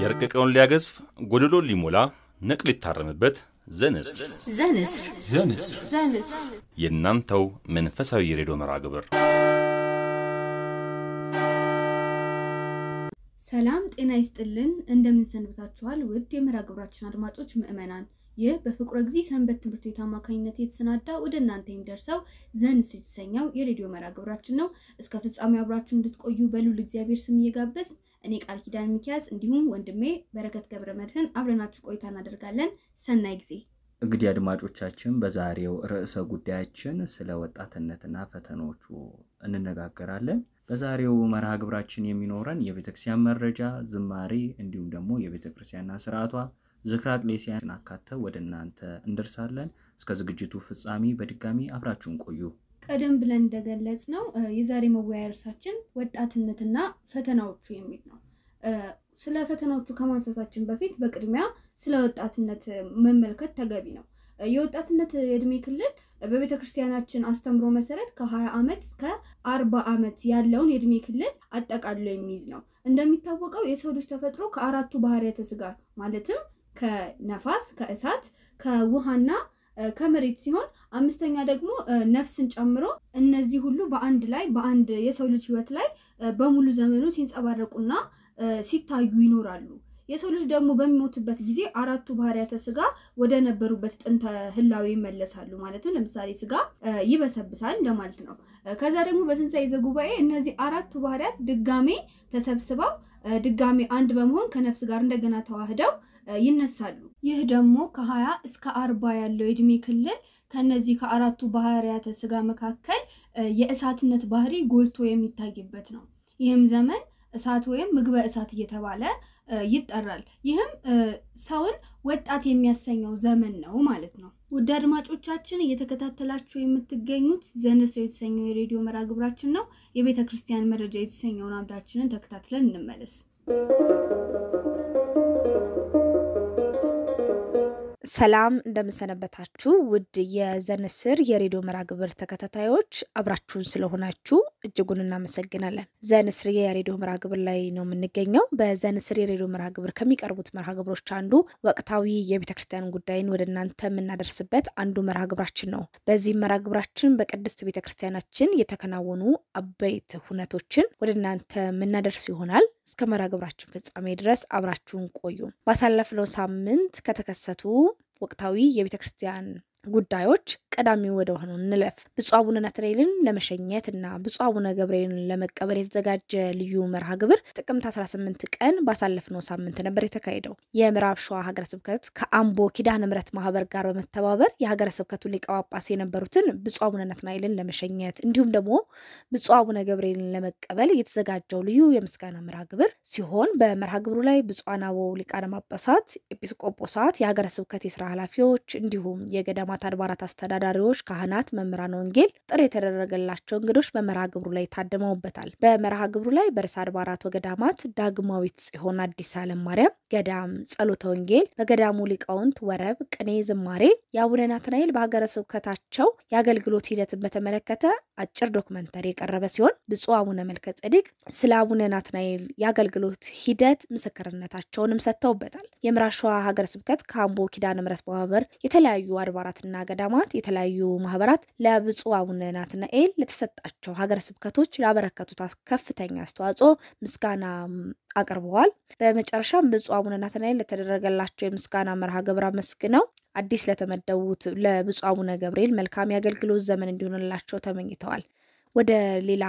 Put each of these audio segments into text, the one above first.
የረቀቀውን ሊያገዝፍ ጎደሎን ሊሞላ ነቅ ሊታረምበት ዘንስር ዘንስር ዘንስር የእናንተው መንፈሳዊ የሬዲዮ መርሃ ግብር። ሰላም ጤና ይስጥልን። እንደምን ሰንብታችኋል? ውድ የመርሃ ግብራችን አድማጮች ምዕመናን፣ ይህ በፍቁረ ጊዜ ሰንበት ትምህርት ቤት አማካኝነት የተሰናዳ ወደ እናንተ የሚደርሰው ዘንስር የተሰኘው የሬዲዮ መርሃ ግብራችን ነው። እስከ ፍጻሜ አብራችሁ እንድትቆዩ በሉል እግዚአብሔር ስም እየጋበዝን እኔ ቃል ኪዳን ሚኪያስ እንዲሁም ወንድሜ በረከት ገብረ መድህን አብረናችሁ ቆይታ እናደርጋለን። ሰናይ ጊዜ። እንግዲህ አድማጮቻችን በዛሬው ርዕሰ ጉዳያችን ስለ ወጣትነትና ፈተናዎቹ እንነጋገራለን። በዛሬው መርሃ ግብራችን የሚኖረን የቤተክርስቲያን መረጃ፣ ዝማሬ እንዲሁም ደግሞ የቤተክርስቲያንና ስርዓቷ ዝክረ አቅሌሲያን አካተው ወደ እናንተ እንደርሳለን። እስከ ዝግጅቱ ፍጻሜ በድጋሚ አብራችሁን ቆዩ። ቀደም ብለን እንደገለጽ ነው የዛሬ መወያያ ርዕሳችን ወጣትነትና ፈተናዎቹ የሚል ነው። ስለ ፈተናዎቹ ከማንሳታችን በፊት በቅድሚያ ስለ ወጣትነት መመልከት ተገቢ ነው። የወጣትነት የእድሜ ክልል በቤተ ክርስቲያናችን አስተምሮ መሰረት ከ20 ዓመት እስከ 40 ዓመት ያለውን የእድሜ ክልል አጠቃልሎ የሚይዝ ነው። እንደሚታወቀው የሰው ልጅ ተፈጥሮ ከአራቱ ባህርያተ ስጋ ማለትም ከነፋስ፣ ከእሳት፣ ከውሃና ከመሬት ሲሆን አምስተኛ ደግሞ ነፍስን ጨምሮ እነዚህ ሁሉ በአንድ ላይ በአንድ የሰው ልጅ ህይወት ላይ በሙሉ ዘመኑ ሲንጸባረቁና ሲታዩ ይኖራሉ። የሰው ልጅ ደግሞ በሚሞትበት ጊዜ አራቱ ባህሪያተ ስጋ ወደ ነበሩበት ጥንተ ህላዊ ይመለሳሉ ማለት ነው። ለምሳሌ ስጋ ይበሰብሳል እንደማለት ነው። ከዛ ደግሞ በትንሣኤ ዘጉባኤ እነዚህ አራቱ ባህሪያት ድጋሜ ተሰብስበው ድጋሜ አንድ በመሆን ከነፍስ ጋር እንደገና ተዋህደው ይነሳሉ። ይህ ደግሞ ከሀያ እስከ አርባ ያለው የእድሜ ክልል ከነዚህ ከአራቱ ባህሪያተ ስጋ መካከል የእሳትነት ባህሪ ጎልቶ የሚታይበት ነው። ይህም ዘመን እሳት ወይም ምግበ እሳት እየተባለ ይጠራል። ይህም ሰውን ወጣት የሚያሰኘው ዘመን ነው ማለት ነው። ውድ አድማጮቻችን እየተከታተላችሁ የምትገኙት ዘንስ የተሰኘው የሬዲዮ መርሃ ግብራችን ነው። የቤተ ክርስቲያን መረጃ የተሰኘውን አምዳችንን ተከታትለን እንመለስ። ሰላም እንደምሰነበታችሁ ውድ የዘንስር የሬዲዮ መርሃ ግብር ተከታታዮች አብራችሁን ስለሆናችሁ እጅጉን እናመሰግናለን። ዘንስር የሬዲዮ መርሃ ግብር ላይ ነው የምንገኘው። በዘንስር የሬዲዮ መርሃ ግብር ከሚቀርቡት መርሃ ግብሮች አንዱ ወቅታዊ የቤተ ክርስቲያን ጉዳይን ወደ እናንተ የምናደርስበት አንዱ መርሃ ግብራችን ነው። በዚህም መርሃ ግብራችን በቅድስት ቤተ ክርስቲያናችን የተከናወኑ አበይት ሁነቶችን ወደ እናንተ የምናደርስ ይሆናል። እስከ መርሃ ግብራችን ፍጻሜ ድረስ አብራችሁን ቆዩ። ባሳለፍነው ሳምንት ከተከሰቱ ወቅታዊ የቤተ ክርስቲያን ጉዳዮች ቀዳሚ ወደ ሆነ እንለፍ። ብፁዕ አቡነ ናትናኤልን ለመሸኘት እና ብፁዕ አቡነ ገብርኤልን ለመቀበል የተዘጋጀ ልዩ መርሃ ግብር ጥቅምት 18 ቀን ባሳለፍነው ሳምንት ነበር የተካሄደው። የምዕራብ ሸዋ ሀገረ ስብከት ከአምቦ ኪዳነ ምሕረት ማህበር ጋር በመተባበር የሀገረ ስብከቱን ሊቀ ጳጳስ የነበሩትን ብፁዕ አቡነ ናትናኤልን ለመሸኘት እንዲሁም ደግሞ ብፁዕ አቡነ ገብርኤልን ለመቀበል የተዘጋጀው ልዩ የምስጋና መርሃ ግብር ሲሆን በመርሃ ግብሩ ላይ ብፁዓን አበው ሊቃነ ጳጳሳት፣ ኤጲስቆጶሳት፣ የሀገረ ስብከት የስራ ኃላፊዎች እንዲሁም የገዳማ የገዳማት አድባራት አስተዳዳሪዎች፣ ካህናት፣ መምህራን ወንጌል ጥሪ የተደረገላቸው እንግዶች በመርሃ ግብሩ ላይ ታድመውበታል። በመርሃ ግብሩ ላይ በርዕሰ አድባራት ወገዳማት ዳግማዊት ጽዮን አዲስ ዓለም ማርያም ገዳም ጸሎተ ወንጌል በገዳሙ ሊቃውንት ወረብ፣ ቅኔ፣ ዝማሬ የአቡነ ናትናኤል በሀገረ ስብከታቸው የአገልግሎት ሂደትን በተመለከተ አጭር ዶክመንተሪ የቀረበ ሲሆን ብፁዕ አቡነ መልከ ጼዴቅ ስለ አቡነ ናትናኤል የአገልግሎት ሂደት ምስክርነታቸውንም ሰጥተውበታል። የምዕራብ ሸዋ ሀገረ ስብከት ከአምቦ ኪዳነ ምሕረት ማህበር የተለያዩ አድባራትና ገዳማት የተለያዩ ማህበራት ለብፁዕ አቡነ ናትናኤል ለተሰጣቸው ሀገረ ስብከቶች ላበረከቱት ከፍተኛ አስተዋጽኦ ምስጋና አቅርበዋል። በመጨረሻም ብፁዕ አቡነ ናትናኤል ለተደረገላቸው የምስጋና መርሃ ግብር አመስግነው አዲስ ለተመደቡት ለብፁዕ አቡነ ገብርኤል መልካም የአገልግሎት ዘመን እንዲሆንላቸው ተመኝተዋል። ወደ ሌላ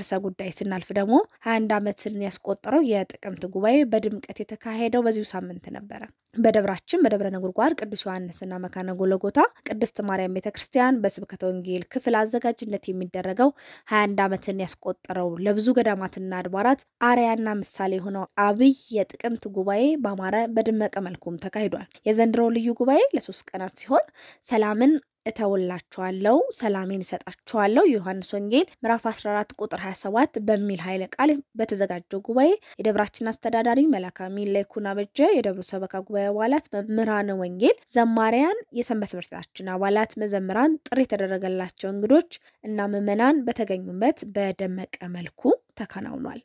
ርዕሰ ጉዳይ ስናልፍ ደግሞ ሀያ አንድ ዓመትን ያስቆጠረው የጥቅምት ጉባኤ በድምቀት የተካሄደው በዚሁ ሳምንት ነበረ። በደብራችን በደብረ ነጎድጓድ ቅዱስ ዮሐንስና መካነ ጎለጎታ ቅድስት ማርያም ቤተ ክርስቲያን በስብከተ ወንጌል ክፍል አዘጋጅነት የሚደረገው ሀያ አንድ ዓመትን ያስቆጠረው ለብዙ ገዳማትና አድባራት አርያና ምሳሌ የሆነው አብይ የጥቅምት ጉባኤ በአማረ በደመቀ መልኩም ተካሂዷል። የዘንድሮ ልዩ ጉባኤ ለሶስት ቀናት ሲሆን ሰላምን እተውላችኋለሁ፣ ሰላሜን እሰጣችኋለሁ ዮሐንስ ወንጌል ምዕራፍ 14 ቁጥር 27 በሚል ኃይለ ቃል በተዘጋጀው ጉባኤ የደብራችን አስተዳዳሪ መላካ ሚላይኩን አበጀ፣ የደብሩ ሰበካ ጉባኤ አባላት፣ መምህራን፣ ወንጌል፣ ዘማሪያን፣ የሰንበት ትምህርት ቤታችን አባላት፣ መዘምራን፣ ጥሪ የተደረገላቸው እንግዶች እና ምዕመናን በተገኙበት በደመቀ መልኩ ተከናውኗል።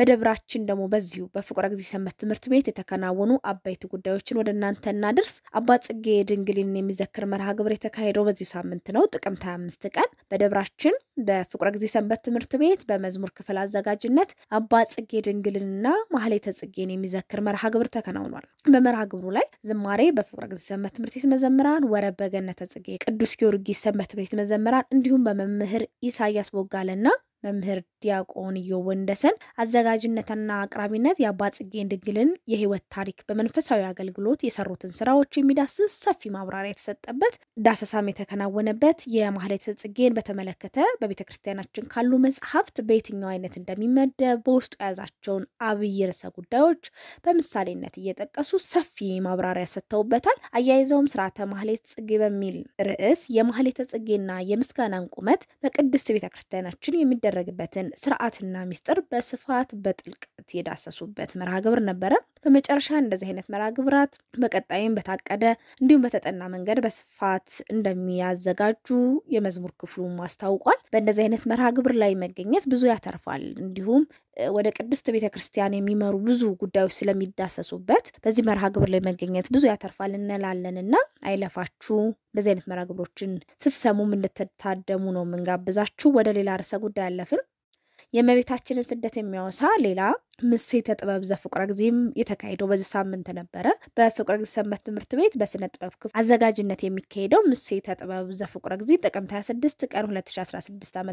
በደብራችን ደግሞ በዚሁ በፍቁረ ሰንበት ትምህርት ቤት የተከናወኑ አበይት ጉዳዮችን ወደ እናንተ እናድርስ። አባ ጽጌ ድንግልን የሚዘክር መርሃ ግብር የተካሄደው በዚሁ ሳምንት ነው ጥቅምት 25 ቀን በደብራችን በፍቁረ ጊዜ ሰንበት ትምህርት ቤት በመዝሙር ክፍል አዘጋጅነት አባ ጽጌ ድንግልንና ማህሌተ ጽጌን የሚዘክር መርሃ ግብር ተከናውኗል። በመርሃ ግብሩ ላይ ዝማሬ በፍቁረ ጊዜ ሰንበት ትምህርት ቤት መዘምራን፣ ወረብ በገነተ ጽጌ፣ ቅዱስ ጊዮርጊስ ሰንበት ትምህርት ቤት መዘምራን እንዲሁም በመምህር ኢሳያስ ቦጋለና መምህር ዲያቆን ኢዮብ ወንደሰን አዘጋጅነትና አቅራቢነት የአባ ጽጌ ድንግልን የህይወት ታሪክ በመንፈሳዊ አገልግሎት የሰሩትን ስራዎች የሚዳስስ ሰፊ ማብራሪያ የተሰጠበት ዳሰሳም የተከናወነበት የማህሌተ ጽጌን በተመለከተ በቤተ ክርስቲያናችን ካሉ መጽሐፍት በየትኛው አይነት እንደሚመደብ በውስጡ የያዛቸውን አብይ ርዕሰ ጉዳዮች በምሳሌነት እየጠቀሱ ሰፊ ማብራሪያ ሰጥተውበታል። አያይዘውም ስርዓተ ማህሌተ ጽጌ በሚል ርዕስ የማህሌተ ጽጌና የምስጋናን ቁመት በቅድስት ቤተ ክርስቲያናችን የሚደረግበትን ስርዓትና ሚስጥር በስፋት በጥልቀት የዳሰሱበት መርሃ ግብር ነበረ። በመጨረሻ እንደዚህ አይነት መርሃ ግብራት በቀጣይም በታቀደ እንዲሁም በተጠና መንገድ በስፋት እንደሚያዘጋጁ የመዝሙር ክፍሉም አስታውቋል። በእንደዚህ አይነት መርሃ ግብር ላይ መገኘት ብዙ ያተርፋል። እንዲሁም ወደ ቅድስት ቤተ ክርስቲያን የሚመሩ ብዙ ጉዳዮች ስለሚዳሰሱበት በዚህ መርሃ ግብር ላይ መገኘት ብዙ ያተርፋል እንላለን እና አይለፋችሁ። እንደዚህ አይነት መርሃ ግብሮችን ስትሰሙም እንድትታደሙ ነው የምንጋብዛችሁ። ወደ ሌላ ርዕሰ ጉዳይ አለፍን። የእመቤታችንን ስደት የሚያወሳ ሌላ ምሴተ ጥበብ ዘፍቁረ ጊዜም የተካሄደው በዚህ ሳምንት ነበረ። በፍቁረ ጊዜ ሰንበት ትምህርት ቤት በስነ ጥበብ ክፍል አዘጋጅነት የሚካሄደው ምሴተ ጥበብ ዘፍቁረ ጊዜ ጥቅምት 26 ቀን 2016 ዓ ም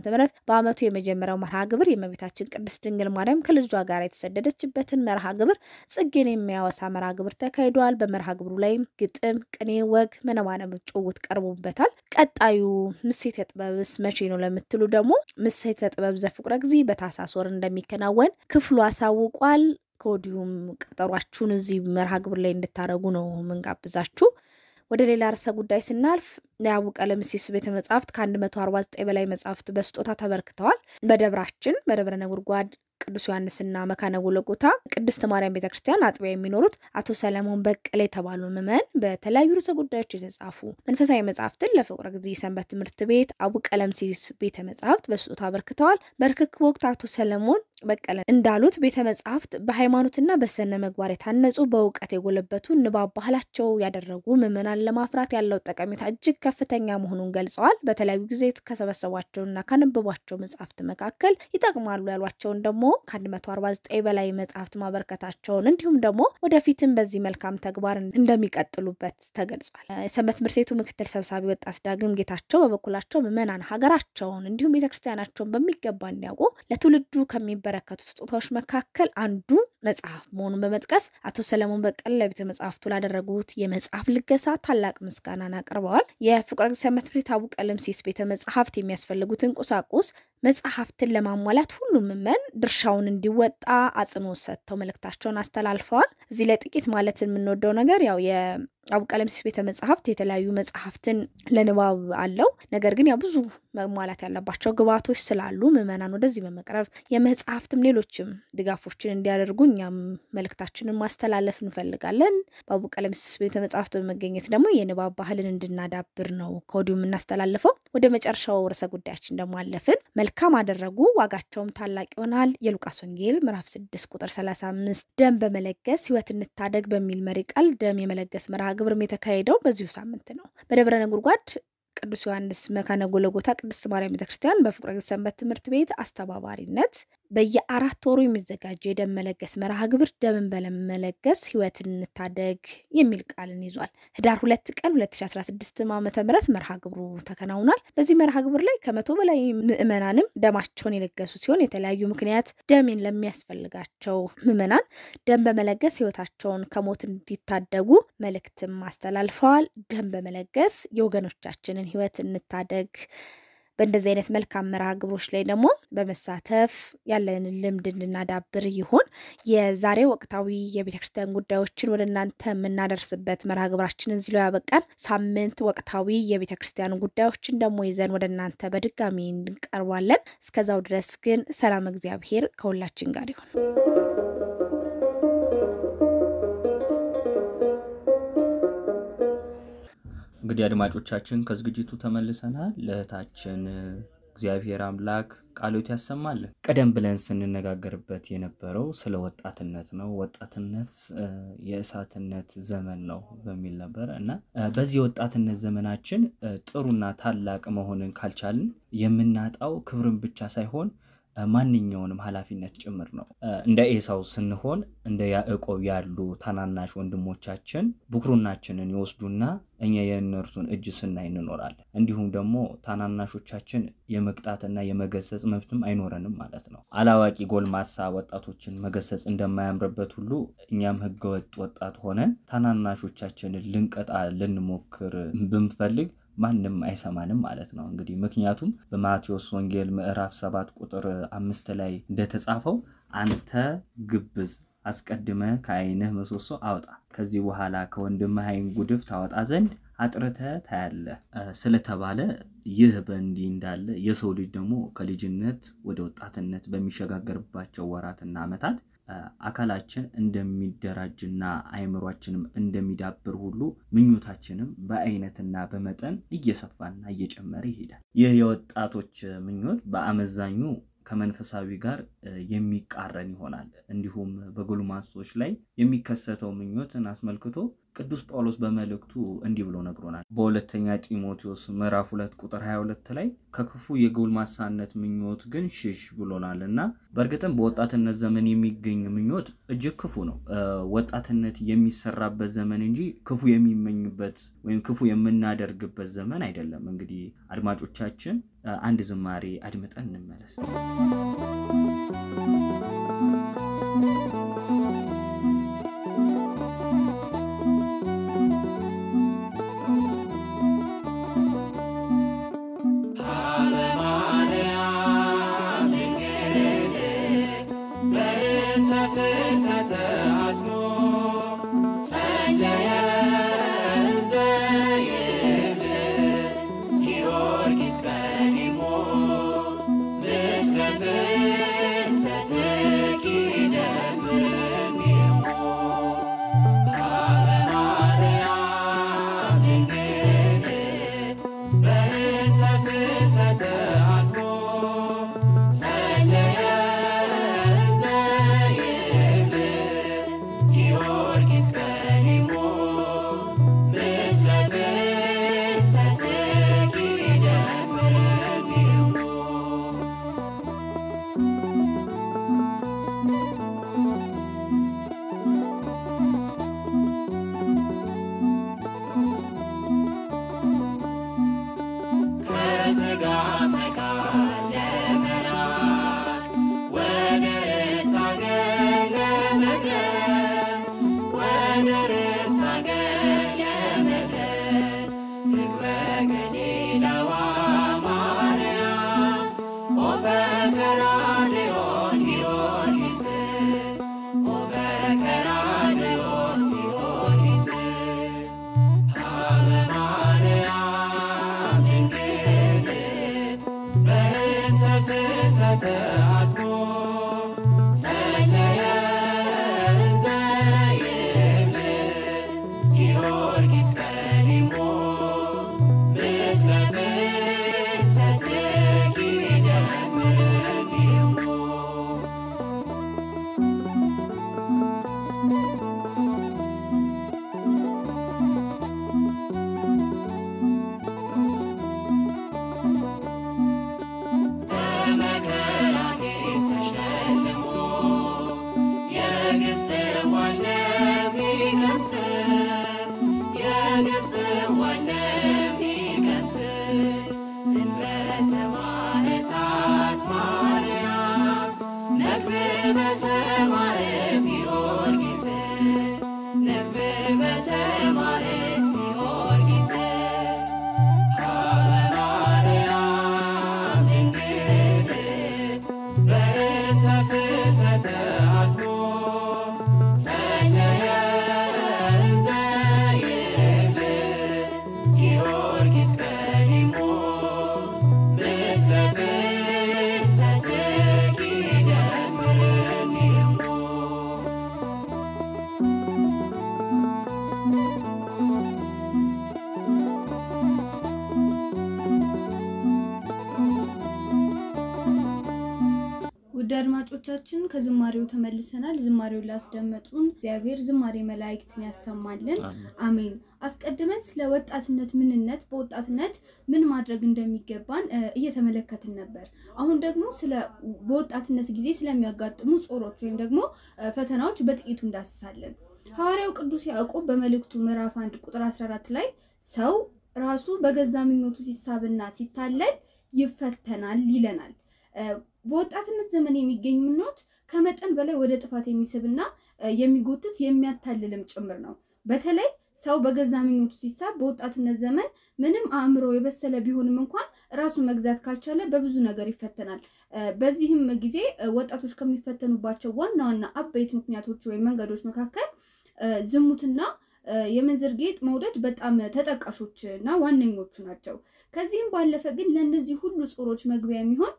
በአመቱ የመጀመሪያው መርሃ ግብር የእመቤታችን ቅድስት ድንግል ማርያም ከልጇ ጋር የተሰደደችበትን መርሃ ግብር ጽጌን የሚያወሳ መርሃ ግብር ተካሂዷል። በመርሃ ግብሩ ላይም ግጥም፣ ቅኔ፣ ወግ፣ መነማነብ፣ ጭውውት ቀርቦበታል። ቀጣዩ ምሴተ ጥበብስ መቼ ነው ለምትሉ ደግሞ ምሴተ ጥበብ ዘፍቁረ ጊዜ በታህሳስ ወር እንደሚከናወን ክፍሉ አሳ ታውቋል። ከወዲሁም ቀጠሯችሁን እዚህ መርሃ ግብር ላይ እንድታደረጉ ነው ምንጋብዛችሁ። ወደ ሌላ ርዕሰ ጉዳይ ስናልፍ የአቡ ቀለምሲስ ቤተ መጻሕፍት ከ149 በላይ መጻሕፍት በስጦታ ተበርክተዋል። በደብራችን በደብረ ነጎድጓድ ቅዱስ ዮሐንስና መካነ ጎለጎታ ቅድስት ማርያም ቤተክርስቲያን አጥቢያ የሚኖሩት አቶ ሰለሞን በቀለ የተባሉ ምዕመን በተለያዩ ርዕሰ ጉዳዮች የተጻፉ መንፈሳዊ መጽሐፍትን ለፍቁረ ጊዜ ሰንበት ትምህርት ቤት አቡ ቀለምሲስ ቤተ መጽሐፍት በስጦታ አበርክተዋል። በርክክብ ወቅት አቶ ሰለሞን በቀለ እንዳሉት ቤተ መጽሐፍት በሃይማኖትና በሰነ መግባር የታነጹ በእውቀት የጎለበቱ ንባብ ባህላቸው ያደረጉ ምዕመናን ለማፍራት ያለው ጠቀሜታ እጅግ ከፍተኛ መሆኑን ገልጸዋል። በተለያዩ ጊዜ ከሰበሰቧቸውና ካነበቧቸው መጽሐፍት መካከል ይጠቅማሉ ያሏቸውን ደግሞ ከ149 በላይ መጽሐፍት ማበርከታቸውን እንዲሁም ደግሞ ወደፊትም በዚህ መልካም ተግባር እንደሚቀጥሉበት ተገልጿል። የሰንበት ትምህርት ቤቱ ምክትል ሰብሳቢ ወጣት ዳግም ጌታቸው በበኩላቸው ምዕመናን ሀገራቸውን እንዲሁም ቤተክርስቲያናቸውን በሚገባ እንዲያውቁ ለትውልዱ ከሚበረከቱ ስጦታዎች መካከል አንዱ መጽሐፍ መሆኑን በመጥቀስ አቶ ሰለሞን በቀለ ለቤተ መጽሐፍቱ ላደረጉት የመጽሐፍ ልገሳ ታላቅ ምስጋናን አቅርበዋል። የፍቅረ እግዚአብሔር ትምህርት ቤት ሲስ ቤተ መጽሐፍት የሚያስፈልጉትን ቁሳቁስ መጽሐፍትን ለማሟላት ሁሉም ምዕመን ድርሻ ድርሻውን እንዲወጣ አጽንኦት ሰጥተው መልእክታቸውን አስተላልፈዋል። እዚህ ላይ ጥቂት ማለት የምንወደው ነገር ያው አቡቀለምሲስ ቤተ መጽሐፍት የተለያዩ መጽሐፍትን ለንባብ አለው። ነገር ግን ያው ብዙ መሟላት ያለባቸው ግብዓቶች ስላሉ ምዕመናን ወደዚህ በመቅረብ የመጽሐፍትም ሌሎችም ድጋፎችን እንዲያደርጉ እኛም መልእክታችንን ማስተላለፍ እንፈልጋለን። በአቡቀለምሲስ ቤተ መጽሐፍት በመገኘት ደግሞ የንባብ ባህልን እንድናዳብር ነው ከወዲሁ የምናስተላልፈው። ወደ መጨረሻው ርዕሰ ጉዳያችን ደግሞ አለፍን። መልካም አደረጉ ዋጋቸውም ታላቅ ይሆናል። የሉቃስ ወንጌል ምዕራፍ 6 ቁጥር 35 ደም በመለገስ ህይወት እንታደግ በሚል መሪ ቃል ደም የመለገስ መርሃ ግብርም የተካሄደው በዚሁ ሳምንት ነው። በደብረ ነጎድጓድ ቅዱስ ዮሐንስ መካነ ጎለጎታ ቅድስት ማርያም ቤተክርስቲያን በፍቁረ ሰንበት ትምህርት ቤት አስተባባሪነት በየአራት ወሩ የሚዘጋጀው የደም መለገስ መርሃ ግብር ደምን በለመለገስ ህይወትን እንታደግ የሚል ቃልን ይዟል። ህዳር ሁለት ቀን 2016 ዓ ም መርሃ ግብሩ ተከናውኗል። በዚህ መርሃ ግብር ላይ ከመቶ በላይ ምዕመናንም ደማቸውን የለገሱ ሲሆን የተለያዩ ምክንያት ደሜን ለሚያስፈልጋቸው ምዕመናን ደም በመለገስ ህይወታቸውን ከሞት እንዲታደጉ መልእክትም አስተላልፈዋል። ደም በመለገስ የወገኖቻችንን የራሳችንን ህይወት እንታደግ። በእንደዚህ አይነት መልካም መርሃ ግብሮች ላይ ደግሞ በመሳተፍ ያለንን ልምድ እንድናዳብር ይሁን። የዛሬ ወቅታዊ የቤተክርስቲያን ጉዳዮችን ወደ እናንተ የምናደርስበት መርሃ ግብራችን እዚህ ላይ ያበቃል። ሳምንት ወቅታዊ የቤተክርስቲያን ጉዳዮችን ደግሞ ይዘን ወደ እናንተ በድጋሚ እንቀርባለን። እስከዛው ድረስ ግን ሰላም፣ እግዚአብሔር ከሁላችን ጋር ይሁን። እንግዲህ አድማጮቻችን ከዝግጅቱ ተመልሰናል። ለእህታችን እግዚአብሔር አምላክ ቃሎት ያሰማልን። ቀደም ብለን ስንነጋገርበት የነበረው ስለ ወጣትነት ነው። ወጣትነት የእሳትነት ዘመን ነው በሚል ነበር እና በዚህ የወጣትነት ዘመናችን ጥሩና ታላቅ መሆንን ካልቻልን የምናጣው ክብርን ብቻ ሳይሆን ማንኛውንም ኃላፊነት ጭምር ነው። እንደ ኤሳው ስንሆን እንደ ያዕቆብ ያሉ ታናናሽ ወንድሞቻችን ብኩርናችንን ይወስዱና እኛ የእነርሱን እጅ ስናይ እንኖራለን። እንዲሁም ደግሞ ታናናሾቻችን የመቅጣትና የመገሰጽ መብትም አይኖረንም ማለት ነው። አላዋቂ ጎልማሳ ወጣቶችን መገሰጽ እንደማያምርበት ሁሉ እኛም ህገወጥ ወጣት ሆነን ታናናሾቻችንን ልንቀጣ ልንሞክር ብንፈልግ ማንም አይሰማንም ማለት ነው። እንግዲህ ምክንያቱም በማቴዎስ ወንጌል ምዕራፍ ሰባት ቁጥር አምስት ላይ እንደተጻፈው አንተ ግብዝ አስቀድመ ከዓይንህ ምሰሶ አውጣ፣ ከዚህ በኋላ ከወንድምህ ዓይን ጉድፍ ታወጣ ዘንድ አጥርተ ታያለ ስለተባለ ይህ በእንዲህ እንዳለ የሰው ልጅ ደግሞ ከልጅነት ወደ ወጣትነት በሚሸጋገርባቸው ወራትና ዓመታት አካላችን እንደሚደራጅና አይምሯችንም እንደሚዳብር ሁሉ ምኞታችንም በአይነትና በመጠን እየሰፋና እየጨመረ ይሄዳል። ይህ የወጣቶች ምኞት በአመዛኙ ከመንፈሳዊ ጋር የሚቃረን ይሆናል። እንዲሁም በጎልማሶች ላይ የሚከሰተው ምኞትን አስመልክቶ ቅዱስ ጳውሎስ በመልእክቱ እንዲህ ብሎ ነግሮናል። በሁለተኛ ጢሞቴዎስ ምዕራፍ 2 ቁጥር 22 ላይ ከክፉ የጎልማሳነት ምኞት ግን ሽሽ ብሎናል እና በእርግጥም በወጣትነት ዘመን የሚገኝ ምኞት እጅግ ክፉ ነው። ወጣትነት የሚሰራበት ዘመን እንጂ ክፉ የሚመኝበት ወይም ክፉ የምናደርግበት ዘመን አይደለም። እንግዲህ አድማጮቻችን፣ አንድ ዝማሬ አድምጠን እንመለስ። ተመልካቾቻችን ከዝማሬው ተመልሰናል። ዝማሬውን ላስደመጡን እግዚአብሔር ዝማሬ መላእክትን ያሰማልን፣ አሜን። አስቀድመን ስለ ወጣትነት ምንነት፣ በወጣትነት ምን ማድረግ እንደሚገባን እየተመለከትን ነበር። አሁን ደግሞ ስለ በወጣትነት ጊዜ ስለሚያጋጥሙ ጾሮች ወይም ደግሞ ፈተናዎች በጥቂቱ እንዳስሳለን። ሐዋርያው ቅዱስ ያዕቆብ በመልእክቱ ምዕራፍ 1 ቁጥር 14 ላይ ሰው ራሱ በገዛ ምኞቱ ሲሳብና ሲታለል ይፈተናል ይለናል። በወጣትነት ዘመን የሚገኝ ምኞት ከመጠን በላይ ወደ ጥፋት የሚስብና የሚጎትት የሚያታልልም ጭምር ነው። በተለይ ሰው በገዛ ምኞቱ ሲሳብ በወጣትነት ዘመን ምንም አእምሮ የበሰለ ቢሆንም እንኳን ራሱ መግዛት ካልቻለ በብዙ ነገር ይፈተናል። በዚህም ጊዜ ወጣቶች ከሚፈተኑባቸው ዋና ዋና አበይት ምክንያቶች ወይም መንገዶች መካከል ዝሙትና የምንዝር ጌጥ መውደድ በጣም ተጠቃሾች እና ዋነኞቹ ናቸው። ከዚህም ባለፈ ግን ለእነዚህ ሁሉ ጾሮች መግቢያ የሚሆን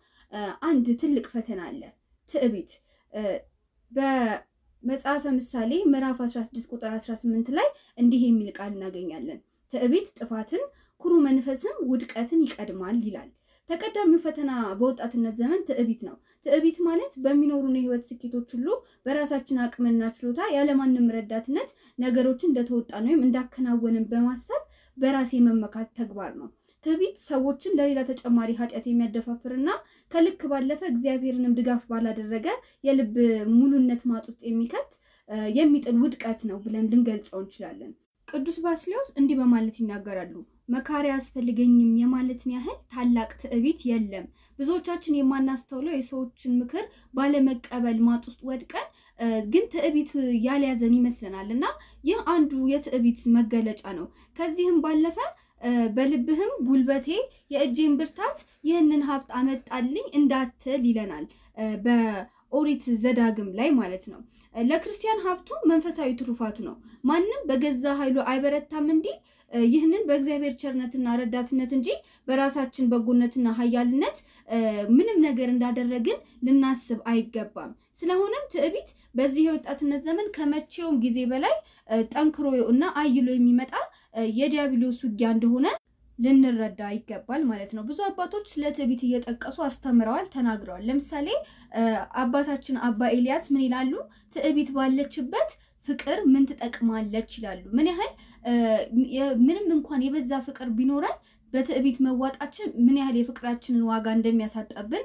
አንድ ትልቅ ፈተና አለ፣ ትዕቢት። በመጽሐፈ ምሳሌ ምዕራፍ 16 ቁጥር 18 ላይ እንዲህ የሚል ቃል እናገኛለን። ትዕቢት ጥፋትን፣ ኩሩ መንፈስም ውድቀትን ይቀድማል ይላል። ተቀዳሚው ፈተና በወጣትነት ዘመን ትዕቢት ነው። ትዕቢት ማለት በሚኖሩን የህይወት ስኬቶች ሁሉ በራሳችን አቅምና ችሎታ ያለማንም ረዳትነት ነገሮችን እንደተወጣን ወይም እንዳከናወንን በማሰብ በራሴ የመመካት ተግባር ነው። ትዕቢት ሰዎችን ለሌላ ተጨማሪ ኃጢአት የሚያደፋፍርና ከልክ ባለፈ እግዚአብሔርንም ድጋፍ ባላደረገ የልብ ሙሉነት ማጥ ውስጥ የሚከት የሚጥል ውድቀት ነው ብለን ልንገልጸው እንችላለን። ቅዱስ ባስሊዮስ እንዲህ በማለት ይናገራሉ። መካሪ አያስፈልገኝም የማለትን ያህል ታላቅ ትዕቢት የለም። ብዙዎቻችን የማናስተውለው የሰዎችን ምክር ባለመቀበል ማጥ ውስጥ ወድቀን ግን ትዕቢት ያልያዘን ይመስለናል እና ይህ አንዱ የትዕቢት መገለጫ ነው። ከዚህም ባለፈ በልብህም ጉልበቴ የእጄን ብርታት ይህንን ሀብት አመጣልኝ እንዳትል ይለናል በኦሪት ዘዳግም ላይ ማለት ነው። ለክርስቲያን ሀብቱ መንፈሳዊ ትሩፋት ነው። ማንም በገዛ ኃይሉ አይበረታም እንዲ ይህንን በእግዚአብሔር ቸርነትና ረዳትነት እንጂ በራሳችን በጎነትና ኃያልነት ምንም ነገር እንዳደረግን ልናስብ አይገባም። ስለሆነም ትዕቢት በዚህ የወጣትነት ዘመን ከመቼውም ጊዜ በላይ ጠንክሮ እና አይሎ የሚመጣ የዲያብሎስ ውጊያ እንደሆነ ልንረዳ ይገባል ማለት ነው። ብዙ አባቶች ስለ ትዕቢት እየጠቀሱ አስተምረዋል፣ ተናግረዋል። ለምሳሌ አባታችን አባ ኤልያስ ምን ይላሉ? ትዕቢት ባለችበት ፍቅር ምን ትጠቅማለች ይላሉ። ምን ያህል ምንም እንኳን የበዛ ፍቅር ቢኖረን በትዕቢት መዋጣችን ምን ያህል የፍቅራችንን ዋጋ እንደሚያሳጣብን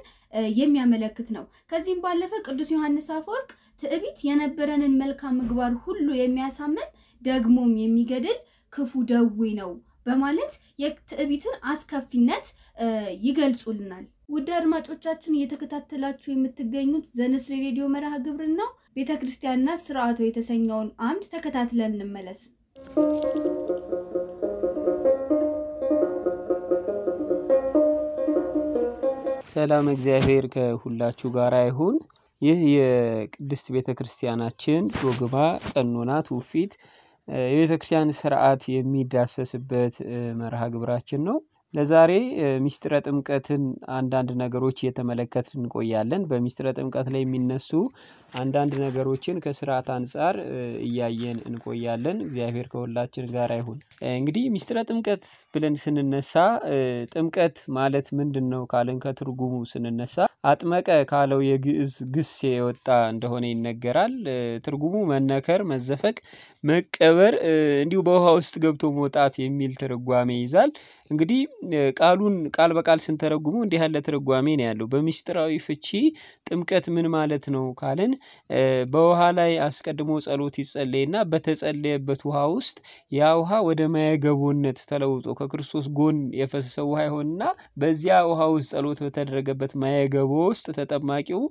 የሚያመለክት ነው። ከዚህም ባለፈ ቅዱስ ዮሐንስ አፈወርቅ ትዕቢት የነበረንን መልካም ምግባር ሁሉ የሚያሳምም ደግሞም የሚገድል ክፉ ደዌ ነው በማለት የትዕቢትን አስከፊነት ይገልጹልናል። ውድ አድማጮቻችን እየተከታተላችሁ የምትገኙት ዘንስሪ ሬዲዮ መርሃ ግብርን ነው። ቤተ ክርስቲያንና ስርዓቱ የተሰኘውን አምድ ተከታትለን እንመለስ። ሰላም እግዚአብሔር ከሁላችሁ ጋር ይሁን። ይህ የቅድስት ቤተ ክርስቲያናችን ዶግማ፣ ቀኖና፣ ትውፊት የቤተ ክርስቲያን ስርዓት የሚዳሰስበት መርሃ ግብራችን ነው። ለዛሬ ሚስጥረ ጥምቀትን አንዳንድ ነገሮች እየተመለከት እንቆያለን። በሚስጥረ ጥምቀት ላይ የሚነሱ አንዳንድ ነገሮችን ከስርዓት አንጻር እያየን እንቆያለን። እግዚአብሔር ከሁላችን ጋር ይሁን። እንግዲህ ሚስጥረ ጥምቀት ብለን ስንነሳ ጥምቀት ማለት ምንድን ነው ካልን ከትርጉሙ ስንነሳ አጥመቀ ካለው የግዕዝ ግስ የወጣ እንደሆነ ይነገራል። ትርጉሙ መነከር፣ መዘፈቅ፣ መቀበር እንዲሁ በውሃ ውስጥ ገብቶ መውጣት የሚል ትርጓሜ ይዛል። እንግዲህ ቃሉን ቃል በቃል ስንተረጉሙ እንዲህ ያለ ትርጓሜ ነው ያለው። በምስጢራዊ ፍቺ ጥምቀት ምን ማለት ነው ካልን በውሃ ላይ አስቀድሞ ጸሎት ይጸለይና በተጸለየበት ውሃ ውስጥ ያ ውሃ ወደ ማያገቦነት ተለውጦ ከክርስቶስ ጎን የፈሰሰው ውሃ ይሆንና በዚያ ውሃ ውስጥ ጸሎት በተደረገበት ማያገቦ ውስጥ ተጠማቂው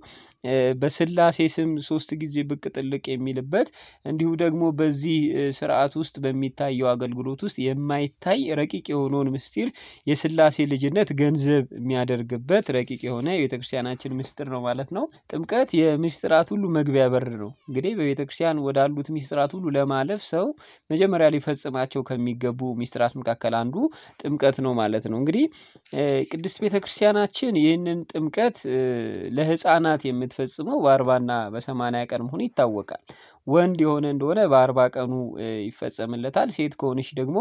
በስላሴ ስም ሶስት ጊዜ ብቅ ጥልቅ የሚልበት እንዲሁ ደግሞ በዚህ ስርዓት ውስጥ በሚታየው አገልግሎት ውስጥ የማይታይ ረቂቅ የሆነውን ምስጢር የስላሴ ልጅነት ገንዘብ የሚያደርግበት ረቂቅ የሆነ የቤተክርስቲያናችን ምስጢር ነው ማለት ነው። ጥምቀት የምስጢራት ሁሉ መግቢያ በር ነው። እንግዲህ በቤተክርስቲያን ወዳሉት ምስጢራት ሁሉ ለማለፍ ሰው መጀመሪያ ሊፈጽማቸው ከሚገቡ ምስጢራት መካከል አንዱ ጥምቀት ነው ማለት ነው። እንግዲህ ቅድስት ቤተክርስቲያናችን ይህንን ጥምቀት ለህፃናት የምት የምትፈጽመው በአርባና በሰማንያ ቀን መሆኑ ይታወቃል። ወንድ የሆነ እንደሆነ በአርባ ቀኑ ይፈጸምለታል። ሴት ከሆነች ደግሞ